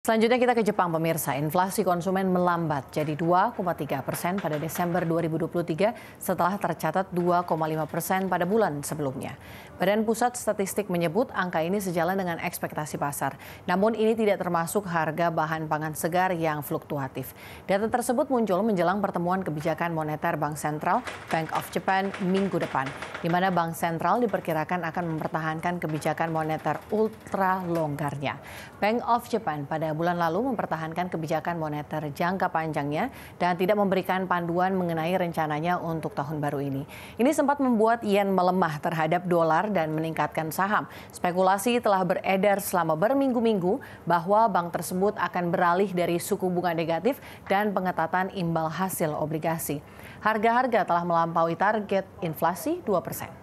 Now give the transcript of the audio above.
Selanjutnya kita ke Jepang pemirsa. Inflasi konsumen melambat jadi 2,3 persen pada Desember 2023 setelah tercatat 2,5 persen pada bulan sebelumnya. Badan Pusat Statistik menyebut angka ini sejalan dengan ekspektasi pasar. Namun ini tidak termasuk harga bahan pangan segar yang fluktuatif. Data tersebut muncul menjelang pertemuan kebijakan moneter Bank Sentral Bank of Japan minggu depan, di mana Bank Sentral diperkirakan akan mempertahankan kebijakan moneter ultra longgarnya. Bank of Japan pada pada bulan lalu mempertahankan kebijakan moneter jangka panjangnya dan tidak memberikan panduan mengenai rencananya untuk tahun baru ini. Ini sempat membuat yen melemah terhadap dolar dan meningkatkan saham. Spekulasi telah beredar selama berminggu-minggu bahwa bank tersebut akan beralih dari suku bunga negatif dan pengetatan imbal hasil obligasi. Harga-harga telah melampaui target inflasi 2 persen.